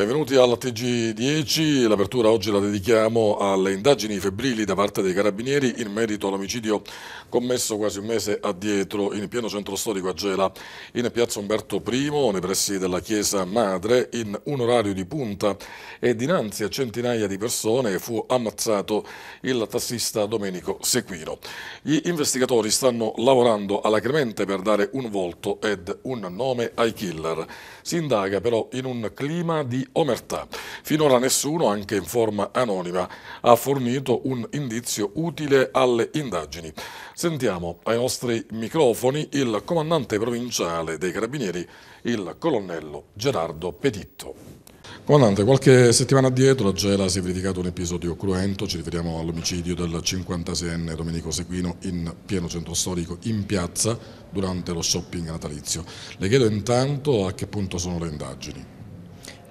Benvenuti alla TG10, l'apertura oggi la dedichiamo alle indagini febbrili da parte dei carabinieri in merito all'omicidio commesso quasi un mese addietro in pieno centro storico a Gela, in piazza Umberto I, nei pressi della chiesa madre, in un orario di punta e dinanzi a centinaia di persone fu ammazzato il tassista Domenico Sequino. Gli investigatori stanno lavorando alacremente per dare un volto ed un nome ai killer. Si indaga però in un clima di omertà. Finora nessuno, anche in forma anonima, ha fornito un indizio utile alle indagini. Sentiamo ai nostri microfoni il comandante provinciale dei Carabinieri, il colonnello Gerardo Petitto. Comandante, qualche settimana addietro a Gela si è verificato un episodio cruento, ci riferiamo all'omicidio del 56enne Domenico Seguino in pieno centro storico, in piazza, durante lo shopping natalizio. Le chiedo intanto a che punto sono le indagini.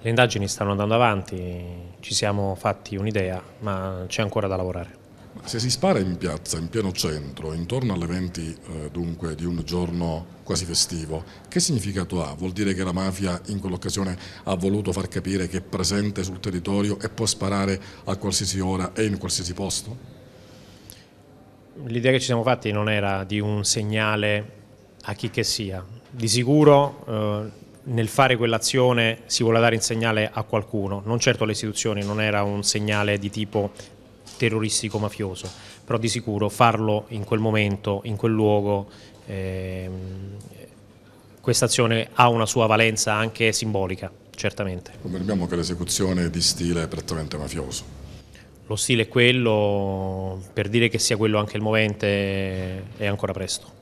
Le indagini stanno andando avanti, ci siamo fatti un'idea, ma c'è ancora da lavorare. Se si spara in piazza, in pieno centro, intorno alle 20 eh, dunque di un giorno quasi festivo, che significato ha? Vuol dire che la mafia in quell'occasione ha voluto far capire che è presente sul territorio e può sparare a qualsiasi ora e in qualsiasi posto? L'idea che ci siamo fatti non era di un segnale a chi che sia. Di sicuro eh, nel fare quell'azione si vuole dare un segnale a qualcuno, non certo alle istituzioni, non era un segnale di tipo terroristico mafioso, però di sicuro farlo in quel momento, in quel luogo, ehm, questa azione ha una sua valenza anche simbolica, certamente. Confermiamo che l'esecuzione è di stile prettamente mafioso. Lo stile è quello, per dire che sia quello anche il movente è ancora presto.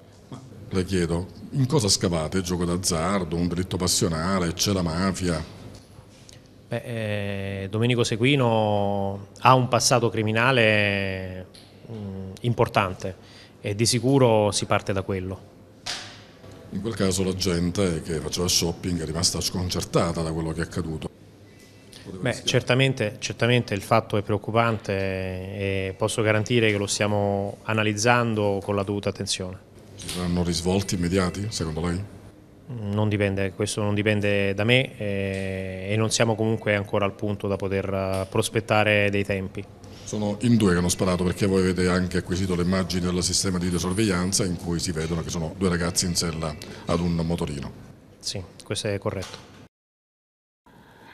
Le chiedo, in cosa scavate? Gioco d'azzardo, un delitto passionale, c'è la mafia? Beh, eh, Domenico Seguino ha un passato criminale mh, mm, importante e di sicuro si parte da quello. In quel caso la gente che faceva shopping è rimasta sconcertata da quello che è accaduto. Beh, certamente, certamente, il fatto è preoccupante e posso garantire che lo stiamo analizzando con la dovuta attenzione. Ci saranno risvolti immediati, secondo lei? Non dipende, questo non dipende da me eh, e non siamo comunque ancora al punto da poter eh, prospettare dei tempi. Sono in due che hanno sparato perché voi avete anche acquisito le immagini del sistema di videosorveglianza in cui si vedono che sono due ragazzi in sella ad un motorino. Sì, questo è corretto.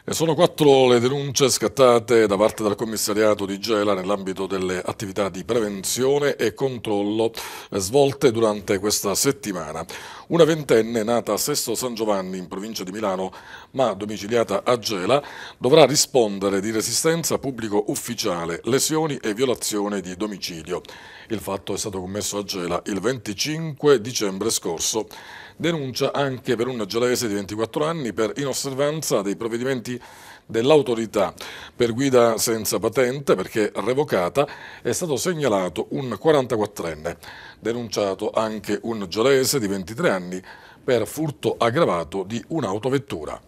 Sono quattro le denunce scattate da parte del commissariato di Gela nell'ambito delle attività di prevenzione e controllo svolte durante questa settimana. Una ventenne nata a Sesto San Giovanni in provincia di Milano ma domiciliata a Gela dovrà rispondere di resistenza pubblico ufficiale, lesioni e violazione di domicilio. Il fatto è stato commesso a Gela il 25 dicembre scorso. Denuncia anche per un gelarese di 24 anni per inosservanza dei provvedimenti dell'autorità per guida senza patente perché revocata è stato segnalato un 44enne, denunciato anche un gelese di 23 anni per furto aggravato di un'autovettura.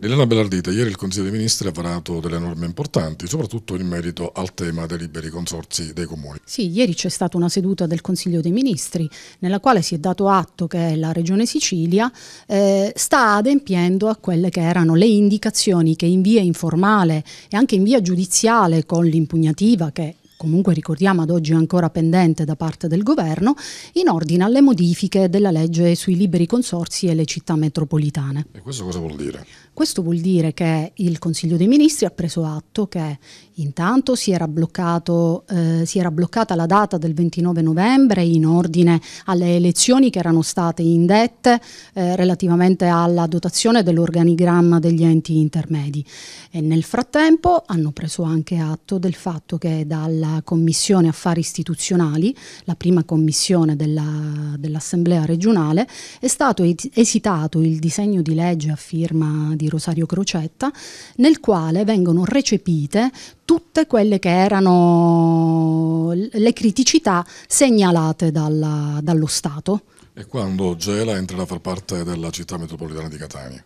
Elena Bellardita, ieri il Consiglio dei Ministri ha varato delle norme importanti, soprattutto in merito al tema dei liberi consorzi dei comuni. Sì, ieri c'è stata una seduta del Consiglio dei Ministri nella quale si è dato atto che la Regione Sicilia eh, sta adempiendo a quelle che erano le indicazioni che in via informale e anche in via giudiziale con l'impugnativa che comunque ricordiamo ad oggi è ancora pendente da parte del governo, in ordine alle modifiche della legge sui liberi consorsi e le città metropolitane. E questo cosa vuol dire? Questo vuol dire che il Consiglio dei Ministri ha preso atto che intanto si era, bloccato, eh, si era bloccata la data del 29 novembre in ordine alle elezioni che erano state indette eh, relativamente alla dotazione dell'organigramma degli enti intermedi e nel frattempo hanno preso anche atto del fatto che dalla Commissione Affari Istituzionali, la prima commissione dell'Assemblea regionale, è stato esitato il disegno di legge a firma di di Rosario Crocetta, nel quale vengono recepite tutte quelle che erano le criticità segnalate dalla, dallo Stato. E quando Gela entra a far parte della città metropolitana di Catania?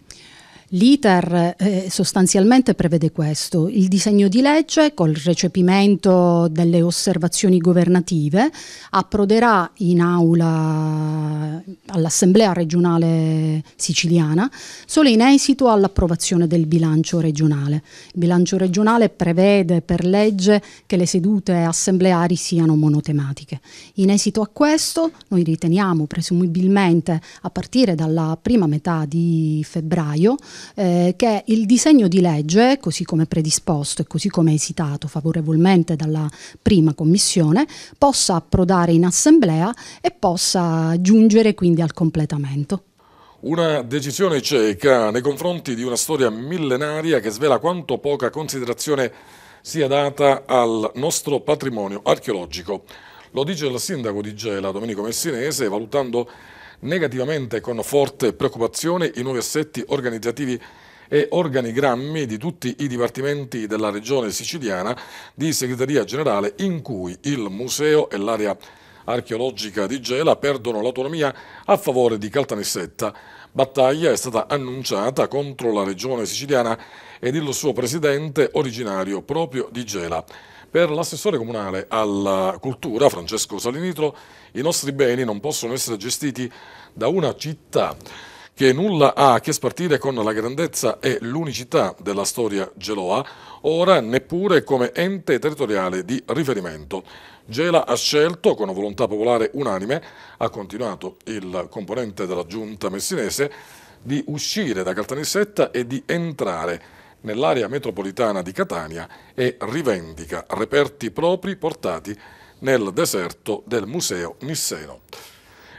L'iter eh, sostanzialmente prevede questo, il disegno di legge col recepimento delle osservazioni governative approderà in aula all'Assemblea regionale siciliana solo in esito all'approvazione del bilancio regionale. Il bilancio regionale prevede per legge che le sedute assembleari siano monotematiche. In esito a questo noi riteniamo presumibilmente a partire dalla prima metà di febbraio eh, che il disegno di legge, così come predisposto e così come esitato favorevolmente dalla prima commissione, possa approdare in assemblea e possa giungere quindi al completamento. Una decisione cieca nei confronti di una storia millenaria che svela quanto poca considerazione sia data al nostro patrimonio archeologico. Lo dice il sindaco di Gela, Domenico Messinese, valutando negativamente con forte preoccupazione i nuovi assetti organizzativi e organigrammi di tutti i dipartimenti della regione siciliana di segreteria generale in cui il museo e l'area archeologica di Gela perdono l'autonomia a favore di Caltanissetta. Battaglia è stata annunciata contro la regione siciliana ed il suo presidente originario proprio di Gela. Per l'assessore comunale alla cultura, Francesco Salinitro, i nostri beni non possono essere gestiti da una città che nulla ha a che spartire con la grandezza e l'unicità della storia geloa, ora neppure come ente territoriale di riferimento. Gela ha scelto, con una volontà popolare unanime, ha continuato il componente della giunta messinese, di uscire da Caltanissetta e di entrare nell'area metropolitana di Catania e rivendica reperti propri portati nel deserto del Museo Nisseno.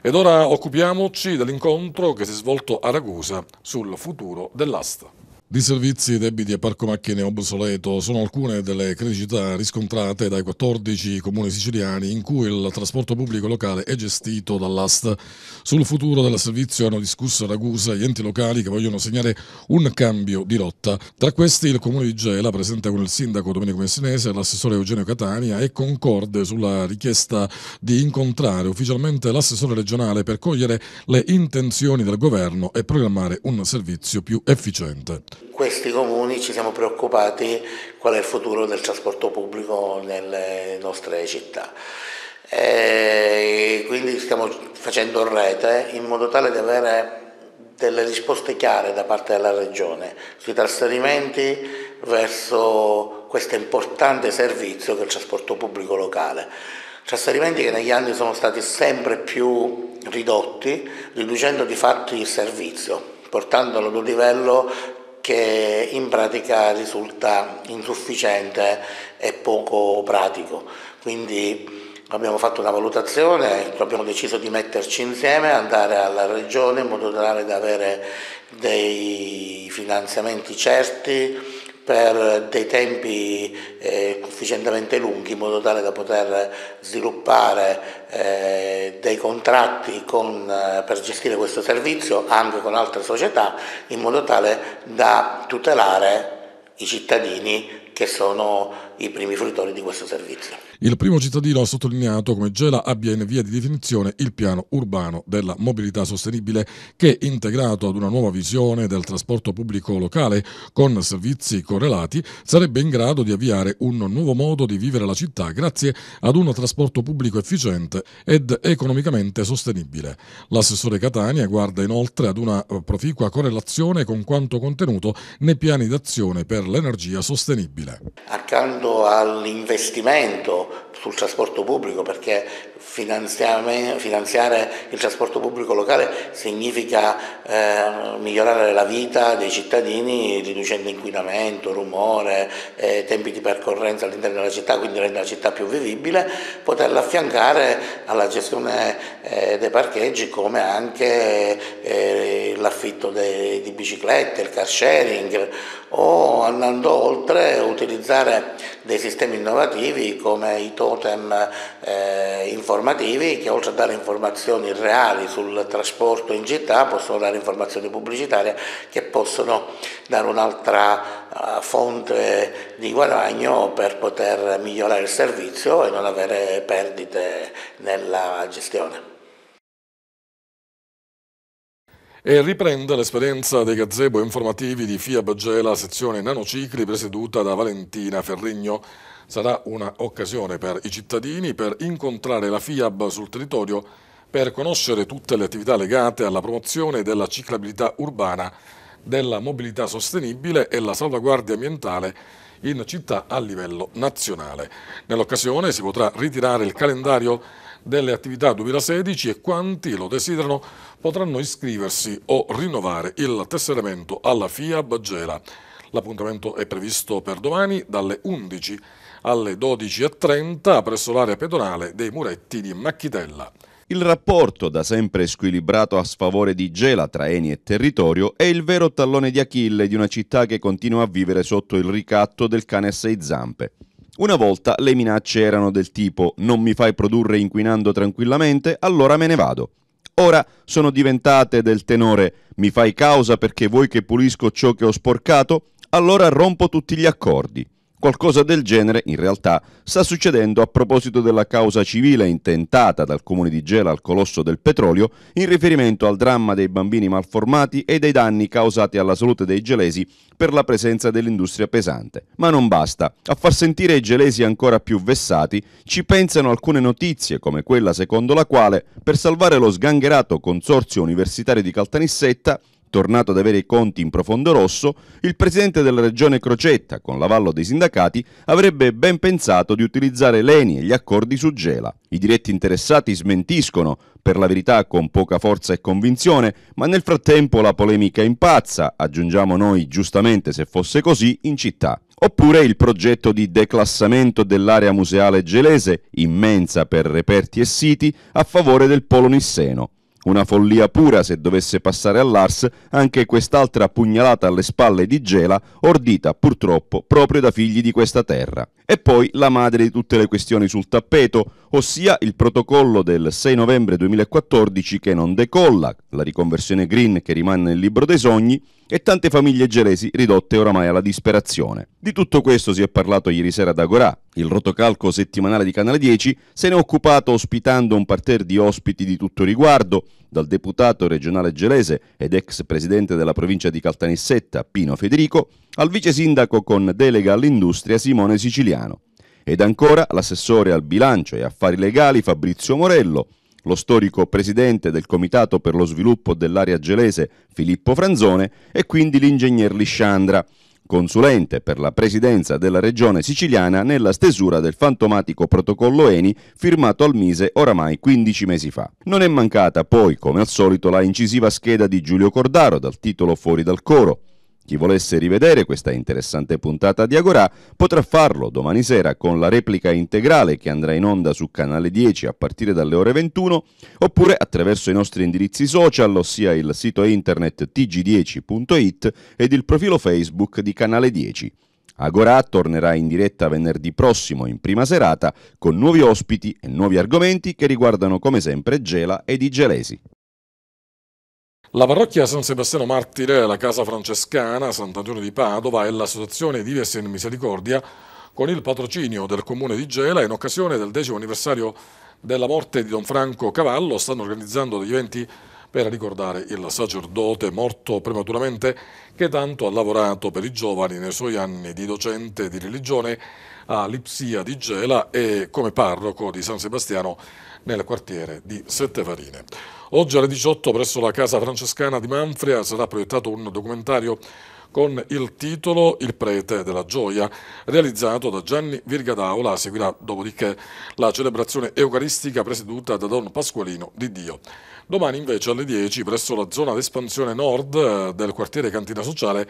Ed ora occupiamoci dell'incontro che si è svolto a Ragusa sul futuro dell'asta di servizi, debiti e parco macchine obsoleto sono alcune delle criticità riscontrate dai 14 comuni siciliani in cui il trasporto pubblico locale è gestito dall'AST. Sul futuro del servizio hanno discusso Ragusa gli enti locali che vogliono segnare un cambio di rotta. Tra questi il comune di Gela, presente con il sindaco Domenico Messinese e l'assessore Eugenio Catania, è concorde sulla richiesta di incontrare ufficialmente l'assessore regionale per cogliere le intenzioni del governo e programmare un servizio più efficiente. Questi comuni ci siamo preoccupati qual è il futuro del trasporto pubblico nelle nostre città. E quindi stiamo facendo rete in modo tale di avere delle risposte chiare da parte della Regione sui trasferimenti verso questo importante servizio che è il trasporto pubblico locale. Trasferimenti che negli anni sono stati sempre più ridotti, riducendo di fatto il servizio, portandolo ad un livello che in pratica risulta insufficiente e poco pratico. Quindi abbiamo fatto una valutazione, abbiamo deciso di metterci insieme, andare alla regione in modo tale da avere dei finanziamenti certi per dei tempi eh, sufficientemente lunghi in modo tale da poter sviluppare eh, dei contratti con, eh, per gestire questo servizio anche con altre società in modo tale da tutelare i cittadini che sono i primi fruttori di questo servizio. Il primo cittadino ha sottolineato come Gela abbia in via di definizione il piano urbano della mobilità sostenibile che, integrato ad una nuova visione del trasporto pubblico locale con servizi correlati, sarebbe in grado di avviare un nuovo modo di vivere la città grazie ad un trasporto pubblico efficiente ed economicamente sostenibile. L'assessore Catania guarda inoltre ad una eh, proficua correlazione con quanto contenuto nei piani d'azione per l'energia sostenibile. Accanto aiuto all'investimento sul trasporto pubblico perché finanziare il trasporto pubblico locale significa eh, migliorare la vita dei cittadini riducendo inquinamento, rumore, eh, tempi di percorrenza all'interno della città, quindi rendere la città più vivibile, poterla affiancare alla gestione eh, dei parcheggi come anche eh, l'affitto di biciclette, il car sharing o andando oltre utilizzare dei sistemi innovativi come i totem eh, informativi che oltre a dare informazioni reali sul trasporto in città possono dare informazioni pubblicitarie che possono dare un'altra uh, fonte di guadagno per poter migliorare il servizio e non avere perdite nella gestione e riprende l'esperienza dei gazebo informativi di FIA Bagela, sezione nanocicli, presieduta da Valentina Ferrigno. Sarà un'occasione per i cittadini per incontrare la FIAB sul territorio per conoscere tutte le attività legate alla promozione della ciclabilità urbana, della mobilità sostenibile e la salvaguardia ambientale in città a livello nazionale. Nell'occasione si potrà ritirare il calendario delle attività 2016 e quanti lo desiderano potranno iscriversi o rinnovare il tesseramento alla FIAB Gela. L'appuntamento è previsto per domani dalle 11 alle 12.30 presso l'area pedonale dei muretti di Macchitella. Il rapporto, da sempre squilibrato a sfavore di Gela tra Eni e territorio, è il vero tallone di Achille di una città che continua a vivere sotto il ricatto del cane a sei zampe. Una volta le minacce erano del tipo non mi fai produrre inquinando tranquillamente, allora me ne vado. Ora sono diventate del tenore mi fai causa perché vuoi che pulisco ciò che ho sporcato, allora rompo tutti gli accordi. Qualcosa del genere, in realtà, sta succedendo a proposito della causa civile intentata dal comune di Gela al Colosso del Petrolio in riferimento al dramma dei bambini malformati e dei danni causati alla salute dei gelesi per la presenza dell'industria pesante. Ma non basta. A far sentire i gelesi ancora più vessati ci pensano alcune notizie, come quella secondo la quale, per salvare lo sgangherato consorzio universitario di Caltanissetta, tornato ad avere i conti in profondo rosso, il presidente della regione Crocetta, con l'avallo dei sindacati, avrebbe ben pensato di utilizzare l'ENI e gli accordi su Gela. I diretti interessati smentiscono, per la verità con poca forza e convinzione, ma nel frattempo la polemica impazza, aggiungiamo noi giustamente se fosse così, in città. Oppure il progetto di declassamento dell'area museale gelese, immensa per reperti e siti, a favore del polo nisseno. Una follia pura se dovesse passare all'Ars anche quest'altra pugnalata alle spalle di Gela, ordita purtroppo proprio da figli di questa terra. E poi la madre di tutte le questioni sul tappeto, ossia il protocollo del 6 novembre 2014 che non decolla, la riconversione green che rimane nel libro dei sogni e tante famiglie gelesi ridotte oramai alla disperazione. Di tutto questo si è parlato ieri sera ad Agorà. Il rotocalco settimanale di Canale 10 se ne è occupato ospitando un parterre di ospiti di tutto riguardo, dal deputato regionale gelese ed ex presidente della provincia di Caltanissetta Pino Federico al vice sindaco con delega all'industria Simone Siciliano ed ancora l'assessore al bilancio e affari legali Fabrizio Morello, lo storico presidente del Comitato per lo sviluppo dell'area gelese Filippo Franzone e quindi l'ingegner Lisciandra, consulente per la presidenza della regione siciliana nella stesura del fantomatico protocollo ENI firmato al Mise oramai 15 mesi fa. Non è mancata poi, come al solito, la incisiva scheda di Giulio Cordaro dal titolo Fuori dal coro, chi volesse rivedere questa interessante puntata di Agorà potrà farlo domani sera con la replica integrale che andrà in onda su Canale 10 a partire dalle ore 21 oppure attraverso i nostri indirizzi social, ossia il sito internet tg10.it ed il profilo Facebook di Canale 10. Agorà tornerà in diretta venerdì prossimo in prima serata con nuovi ospiti e nuovi argomenti che riguardano come sempre Gela ed i Gelesi. La parrocchia San Sebastiano Martire, la Casa Francescana, Sant'Antonio di Padova e l'Associazione Dives in Misericordia, con il patrocinio del Comune di Gela, in occasione del decimo anniversario della morte di Don Franco Cavallo, stanno organizzando degli eventi per ricordare il sacerdote morto prematuramente che tanto ha lavorato per i giovani nei suoi anni di docente di religione a Lipsia di Gela e come parroco di San Sebastiano nel quartiere di Settefarine. Oggi alle 18 presso la Casa Francescana di Manfria sarà proiettato un documentario con il titolo Il prete della gioia, realizzato da Gianni Virgadaola. Seguirà dopodiché la celebrazione eucaristica presieduta da Don Pasqualino di Dio. Domani invece alle 10 presso la zona d'espansione nord eh, del quartiere Cantina Sociale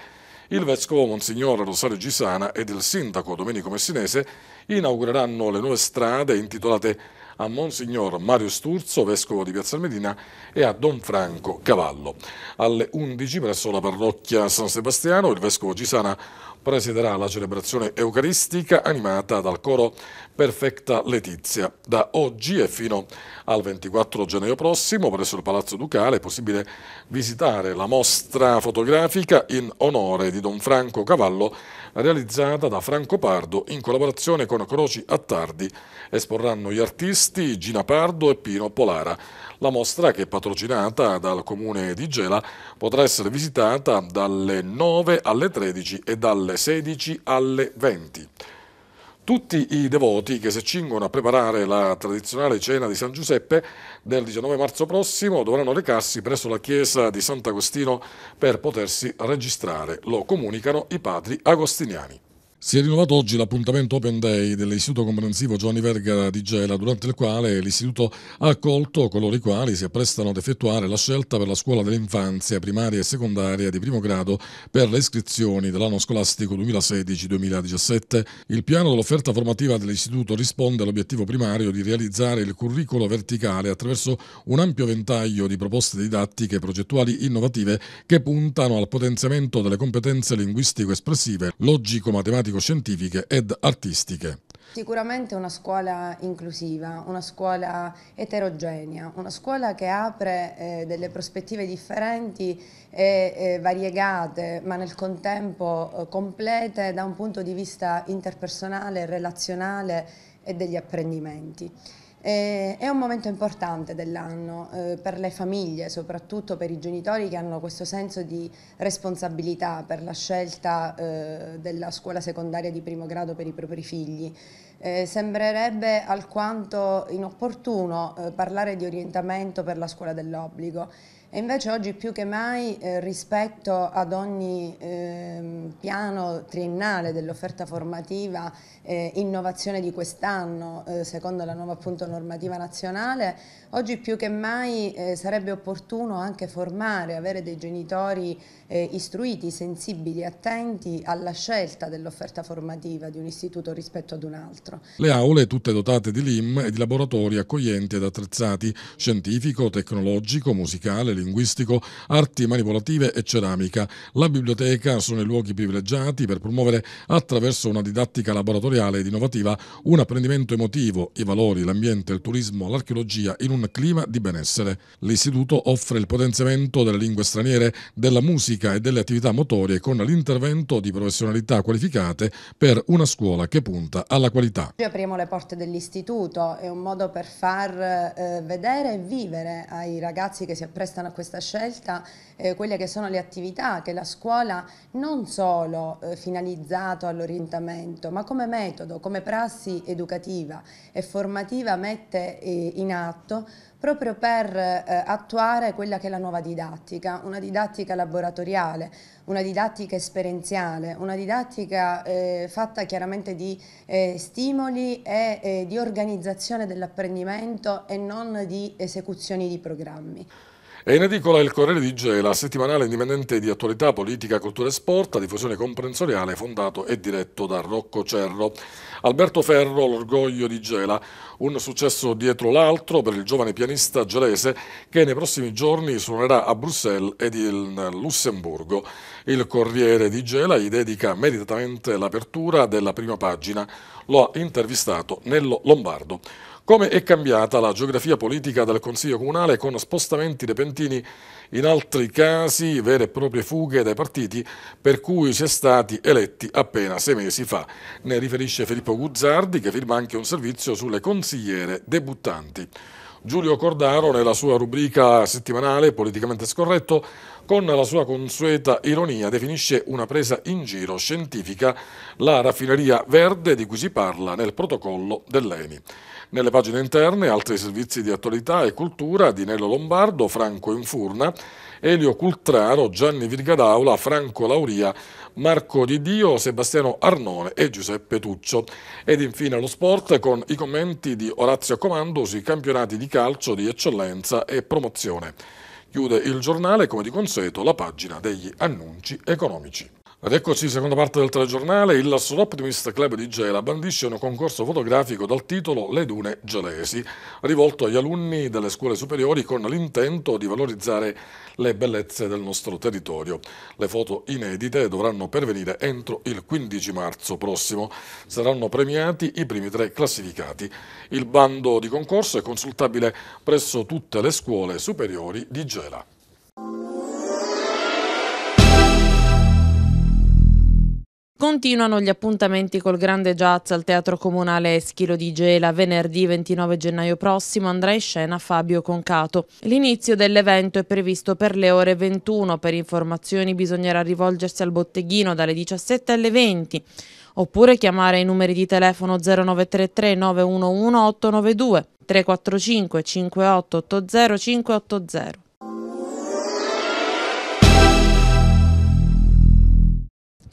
il vescovo Monsignor Rosario Gisana ed il sindaco Domenico Messinese inaugureranno le nuove strade intitolate a Monsignor Mario Sturzo, vescovo di Piazza Medina, e a Don Franco Cavallo. Alle 11 presso la parrocchia San Sebastiano il vescovo Gisana presiderà la celebrazione eucaristica animata dal coro Perfetta Letizia. Da oggi e fino al 24 gennaio prossimo presso il Palazzo Ducale è possibile visitare la mostra fotografica in onore di Don Franco Cavallo realizzata da Franco Pardo in collaborazione con Croci Attardi. Esporranno gli artisti Gina Pardo e Pino Polara. La mostra, che è patrocinata dal comune di Gela, potrà essere visitata dalle 9 alle 13 e dalle 16 alle 20 tutti i devoti che si accingono a preparare la tradizionale cena di San Giuseppe del 19 marzo prossimo dovranno recarsi presso la chiesa di Sant'Agostino per potersi registrare, lo comunicano i padri agostiniani. Si è rinnovato oggi l'appuntamento Open Day dell'Istituto Comprensivo Giovanni Verga di Gela, durante il quale l'Istituto ha accolto coloro i quali si apprestano ad effettuare la scelta per la scuola dell'infanzia, primaria e secondaria di primo grado per le iscrizioni dell'anno scolastico 2016-2017. Il piano dell'offerta formativa dell'Istituto risponde all'obiettivo primario di realizzare il curriculum verticale attraverso un ampio ventaglio di proposte didattiche e progettuali innovative che puntano al potenziamento delle competenze linguistico-espressive, logico-matematiche matematico-scientifiche ed artistiche. Sicuramente una scuola inclusiva, una scuola eterogenea, una scuola che apre eh, delle prospettive differenti e eh, variegate, ma nel contempo eh, complete da un punto di vista interpersonale, relazionale e degli apprendimenti. Eh, è un momento importante dell'anno eh, per le famiglie, soprattutto per i genitori che hanno questo senso di responsabilità per la scelta eh, della scuola secondaria di primo grado per i propri figli. Eh, sembrerebbe alquanto inopportuno eh, parlare di orientamento per la scuola dell'obbligo. E invece oggi più che mai eh, rispetto ad ogni eh, piano triennale dell'offerta formativa, eh, innovazione di quest'anno eh, secondo la nuova appunto, normativa nazionale, oggi più che mai eh, sarebbe opportuno anche formare, avere dei genitori eh, istruiti, sensibili, attenti alla scelta dell'offerta formativa di un istituto rispetto ad un altro. Le aule tutte dotate di LIM e di laboratori accoglienti ed attrezzati, scientifico, tecnologico, musicale, linguistico, arti manipolative e ceramica. La biblioteca sono i luoghi privilegiati per promuovere attraverso una didattica laboratoriale ed innovativa un apprendimento emotivo, i valori, l'ambiente, il turismo, l'archeologia in un clima di benessere. L'istituto offre il potenziamento delle lingue straniere, della musica e delle attività motorie con l'intervento di professionalità qualificate per una scuola che punta alla qualità. Apriamo le porte dell'istituto, è un modo per far eh, vedere e vivere ai ragazzi che si apprestano a questa scelta eh, quelle che sono le attività che la scuola non solo eh, finalizzato all'orientamento, ma come metodo, come prassi educativa e formativa mette eh, in atto proprio per eh, attuare quella che è la nuova didattica, una didattica laboratoriale, una didattica esperienziale, una didattica eh, fatta chiaramente di eh, stimoli e di organizzazione dell'apprendimento e non di esecuzioni di programmi. È in edicola il Corriere di Gela, settimanale indipendente di attualità politica, cultura e sport, a diffusione comprensoriale, fondato e diretto da Rocco Cerro. Alberto Ferro, l'orgoglio di Gela, un successo dietro l'altro per il giovane pianista gelese che nei prossimi giorni suonerà a Bruxelles ed in Lussemburgo. Il Corriere di Gela gli dedica meritatamente l'apertura della prima pagina. Lo ha intervistato Nello Lombardo. Come è cambiata la geografia politica del Consiglio Comunale con spostamenti repentini, in altri casi vere e proprie fughe dai partiti per cui si è stati eletti appena sei mesi fa. Ne riferisce Filippo Guzzardi che firma anche un servizio sulle consigliere debuttanti. Giulio Cordaro nella sua rubrica settimanale Politicamente Scorretto con la sua consueta ironia definisce una presa in giro scientifica la raffineria verde di cui si parla nel protocollo dell'ENI. Nelle pagine interne altri servizi di attualità e cultura di Nello Lombardo, Franco Infurna, Elio Cultraro, Gianni Virgadaula, Franco Lauria, Marco Di Dio, Sebastiano Arnone e Giuseppe Tuccio. Ed infine lo sport con i commenti di Orazio Comando sui campionati di calcio di eccellenza e promozione. Chiude il giornale, come di consueto, la pagina degli annunci economici. Ed eccoci, seconda parte del telegiornale, il Sud Optimist Club di Gela bandisce un concorso fotografico dal titolo Le dune gelesi, rivolto agli alunni delle scuole superiori con l'intento di valorizzare le bellezze del nostro territorio. Le foto inedite dovranno pervenire entro il 15 marzo prossimo. Saranno premiati i primi tre classificati. Il bando di concorso è consultabile presso tutte le scuole superiori di Gela. Continuano gli appuntamenti col grande jazz al Teatro Comunale Eschilo di Gela. Venerdì 29 gennaio prossimo andrà in scena Fabio Concato. L'inizio dell'evento è previsto per le ore 21. Per informazioni bisognerà rivolgersi al botteghino dalle 17 alle 20 oppure chiamare i numeri di telefono 0933 911 892 345 5880 580.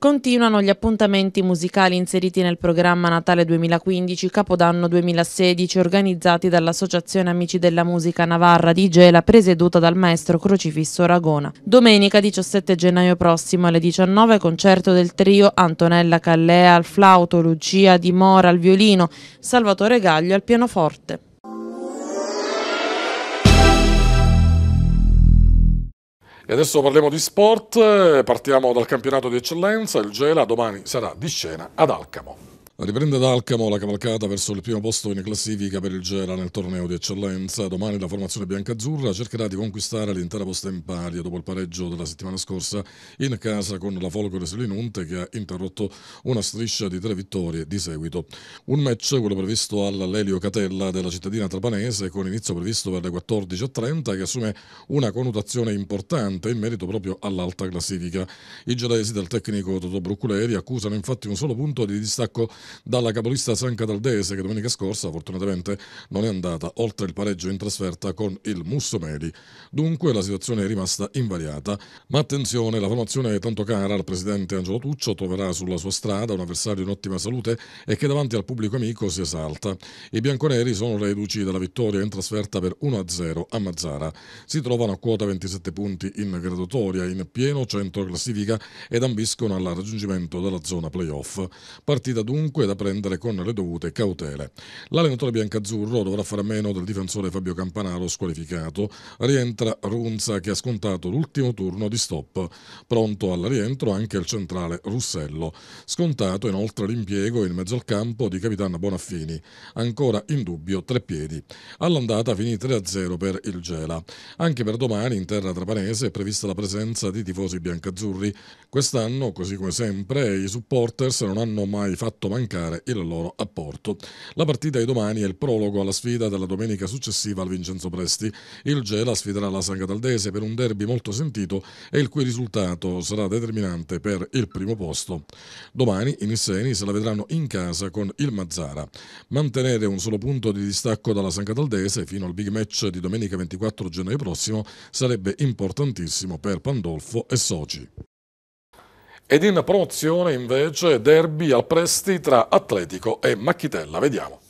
Continuano gli appuntamenti musicali inseriti nel programma Natale 2015 Capodanno 2016 organizzati dall'Associazione Amici della Musica Navarra di Gela presieduta dal maestro Crocifisso Aragona. Domenica 17 gennaio prossimo alle 19 concerto del trio Antonella Callea al flauto, Lucia Di Mora al violino, Salvatore Gaglio al pianoforte. E adesso parliamo di sport, eh, partiamo dal campionato di eccellenza, il Gela domani sarà di scena ad Alcamo. Riprende D'Alcamo la cavalcata verso il primo posto in classifica per il Gera nel torneo di eccellenza. Domani la formazione biancazzurra cercherà di conquistare l'intera posta in pari dopo il pareggio della settimana scorsa in casa con la Folgore Selinunte che ha interrotto una striscia di tre vittorie di seguito. Un match, quello previsto all'Elio Catella della cittadina trapanese con inizio previsto per le 14.30 che assume una connotazione importante in merito proprio all'alta classifica. I gelesi del tecnico Toto Brucculeri accusano infatti un solo punto di distacco dalla capolista San Cataldese che domenica scorsa fortunatamente non è andata oltre il pareggio in trasferta con il Mussomeli. Dunque la situazione è rimasta invariata, ma attenzione, la formazione è tanto cara al presidente Angelo Tuccio troverà sulla sua strada un avversario in ottima salute e che davanti al pubblico amico si esalta. I bianconeri sono reduci dalla vittoria in trasferta per 1-0 a Mazzara. Si trovano a quota 27 punti in graduatoria, in pieno centro classifica ed ambiscono al raggiungimento della zona playoff. Partita dunque dunque da prendere con le dovute cautele. L'allenatore biancazzurro dovrà fare a meno del difensore Fabio Campanaro squalificato. Rientra Runza che ha scontato l'ultimo turno di stop. Pronto al rientro anche il centrale Russello. Scontato inoltre l'impiego in mezzo al campo di capitano Bonaffini. Ancora in dubbio tre piedi. All'andata finì 3-0 per il Gela. Anche per domani in terra trapanese è prevista la presenza di tifosi biancazzurri. Quest'anno, così come sempre, i supporters non hanno mai fatto mancare comunicare il loro apporto. La partita di domani è il prologo alla sfida della domenica successiva al Vincenzo Presti. Il Gela sfiderà la Sangataldese per un derby molto sentito e il cui risultato sarà determinante per il primo posto. Domani i Nisseni se la vedranno in casa con il Mazzara. Mantenere un solo punto di distacco dalla Sangataldese fino al big match di domenica 24 gennaio prossimo sarebbe importantissimo per Pandolfo e soci. Ed in promozione invece derby al Presti tra Atletico e Macchitella. Vediamo.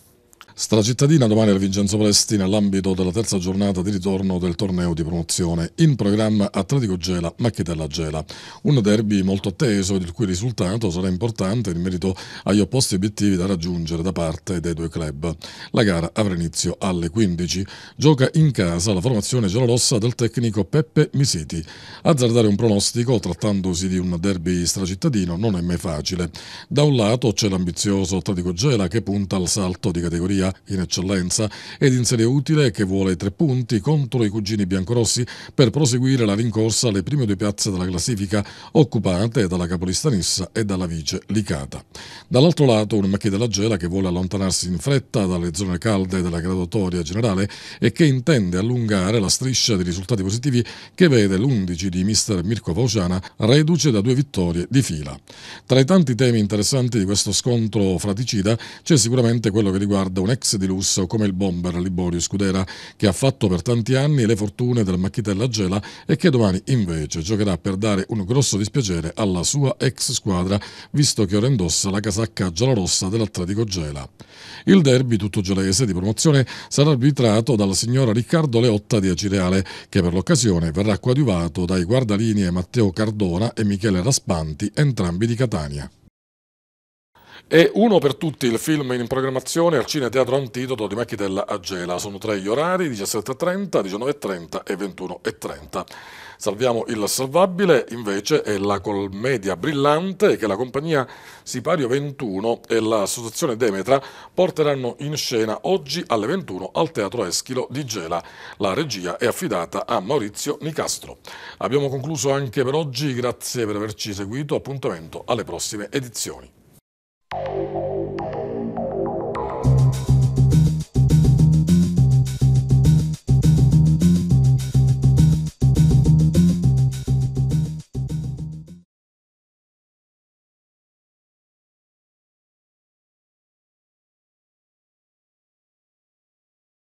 Stracittadina domani al Vincenzo Presti nell'ambito della terza giornata di ritorno del torneo di promozione. In programma Atletico Gela, Macchitella Gela. Un derby molto atteso ed il cui risultato sarà importante in merito agli opposti obiettivi da raggiungere da parte dei due club. La gara avrà inizio alle 15. Gioca in casa la formazione giallorossa del tecnico Peppe Misiti. Azzardare un pronostico trattandosi di un derby stracittadino non è mai facile. Da un lato c'è l'ambizioso Atletico Gela che punta al salto di categoria Serie in eccellenza ed in Serie Utile che vuole tre punti contro i cugini biancorossi per proseguire la rincorsa alle prime due piazze della classifica occupate dalla capolista Nissa e dalla vice Licata. Dall'altro lato un macchia della Gela che vuole allontanarsi in fretta dalle zone calde della graduatoria generale e che intende allungare la striscia di risultati positivi che vede l'11 di mister Mirko Vauciana reduce da due vittorie di fila. Tra i tanti temi interessanti di questo scontro fraticida c'è sicuramente quello che riguarda un ex di lusso come il bomber Liborio Scudera che ha fatto per tanti anni le fortune del Macchitella Gela e che domani invece giocherà per dare un grosso dispiacere alla sua ex squadra visto che ora indossa la casacca giallorossa dell'Atletico Gela. Il derby tutto gelese di promozione sarà arbitrato dalla signora Riccardo Leotta di Acireale che per l'occasione verrà coadiuvato dai guardalinee Matteo Cardona e Michele Raspanti entrambi di Catania. E uno per tutti il film in programmazione al Cine Teatro Antidoto di Macchi della Agela. Sono tre gli orari, 17.30, 19.30 e 21.30. Salviamo il salvabile invece è la commedia brillante che la compagnia Sipario 21 e l'associazione Demetra porteranno in scena oggi alle 21 al Teatro Eschilo di Gela. La regia è affidata a Maurizio Nicastro. Abbiamo concluso anche per oggi, grazie per averci seguito, appuntamento alle prossime edizioni. Oh.